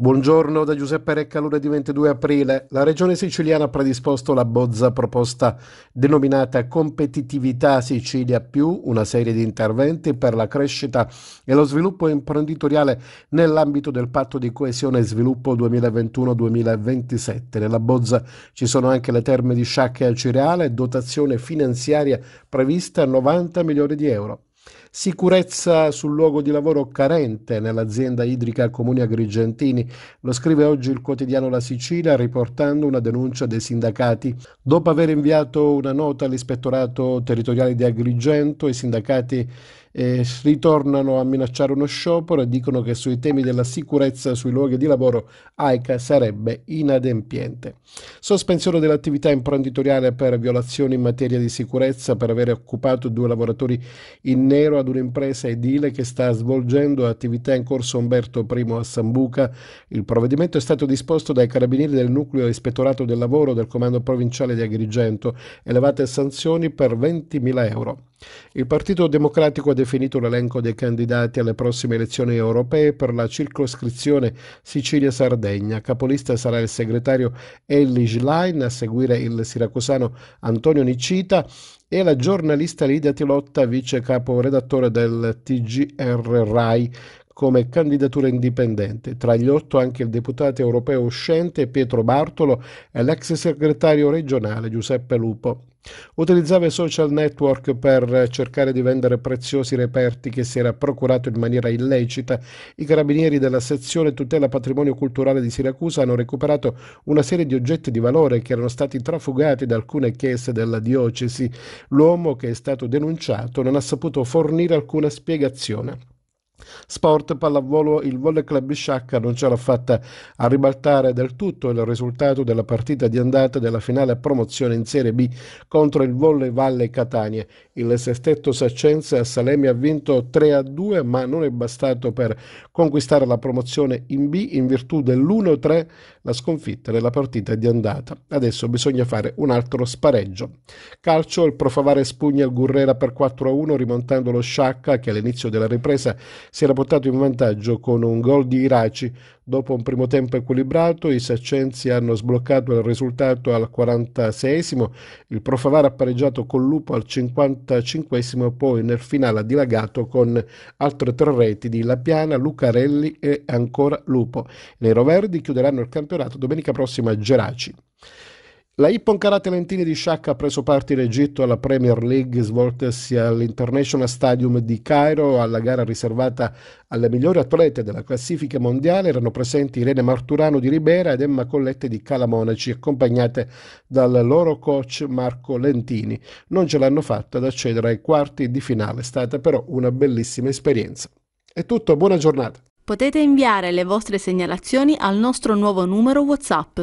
Buongiorno da Giuseppe Recca, lunedì 22 aprile. La Regione siciliana ha predisposto la bozza proposta denominata Competitività Sicilia più, una serie di interventi per la crescita e lo sviluppo imprenditoriale nell'ambito del patto di coesione e sviluppo 2021-2027. Nella bozza ci sono anche le terme di sciacca e cereale dotazione finanziaria prevista a 90 milioni di euro. Sicurezza sul luogo di lavoro carente nell'azienda idrica Comune Agrigentini. Lo scrive oggi il quotidiano La Sicilia riportando una denuncia dei sindacati. Dopo aver inviato una nota all'ispettorato territoriale di Agrigento, i sindacati eh, ritornano a minacciare uno sciopero e dicono che sui temi della sicurezza sui luoghi di lavoro AICA sarebbe inadempiente. Sospensione dell'attività imprenditoriale per violazioni in materia di sicurezza per aver occupato due lavoratori in nero ad un'impresa edile che sta svolgendo attività in corso Umberto I a Sambuca. Il provvedimento è stato disposto dai carabinieri del nucleo ispettorato del lavoro del comando provinciale di Agrigento. Elevate sanzioni per 20.000 euro. Il Partito Democratico ha definito l'elenco dei candidati alle prossime elezioni europee per la circoscrizione Sicilia-Sardegna. Capolista sarà il segretario Elli Schlein, a seguire il siracusano Antonio Nicita e la giornalista Lidia Tilotta, vice caporedattore del TGR RAI come candidatura indipendente. Tra gli otto anche il deputato europeo uscente Pietro Bartolo e l'ex segretario regionale Giuseppe Lupo. Utilizzava i social network per cercare di vendere preziosi reperti che si era procurato in maniera illecita. I carabinieri della sezione tutela patrimonio culturale di Siracusa hanno recuperato una serie di oggetti di valore che erano stati trafugati da alcune chiese della diocesi. L'uomo che è stato denunciato non ha saputo fornire alcuna spiegazione. Sport Pallavolo il Volle Club Sciacca non ce l'ha fatta a ribaltare del tutto il risultato della partita di andata della finale promozione in Serie B contro il Volle Valle Catania. Il sestetto Saccense a Salemi ha vinto 3-2 ma non è bastato per conquistare la promozione in B in virtù dell'1-3 la sconfitta nella partita di andata. Adesso bisogna fare un altro spareggio. Calcio, il Profavare spugna il Gurrera per 4-1 rimontando lo Sciacca che all'inizio della ripresa si era portato in vantaggio con un gol di Iraci. Dopo un primo tempo equilibrato, i saccenzi hanno sbloccato il risultato al 46 il Profavara ha pareggiato con Lupo al 55 poi nel finale ha dilagato con altre tre reti di Lapiana, Lucarelli e ancora Lupo. I neroverdi chiuderanno il campionato domenica prossima a Geraci. La Ippon Lentini di Sciacca ha preso parte in Egitto alla Premier League svoltasi all'International Stadium di Cairo alla gara riservata alle migliori atlete della classifica mondiale. Erano presenti Irene Marturano di Ribera ed Emma Collette di Calamonaci accompagnate dal loro coach Marco Lentini. Non ce l'hanno fatta ad accedere ai quarti di finale, è stata però una bellissima esperienza. È tutto, buona giornata. Potete inviare le vostre segnalazioni al nostro nuovo numero WhatsApp.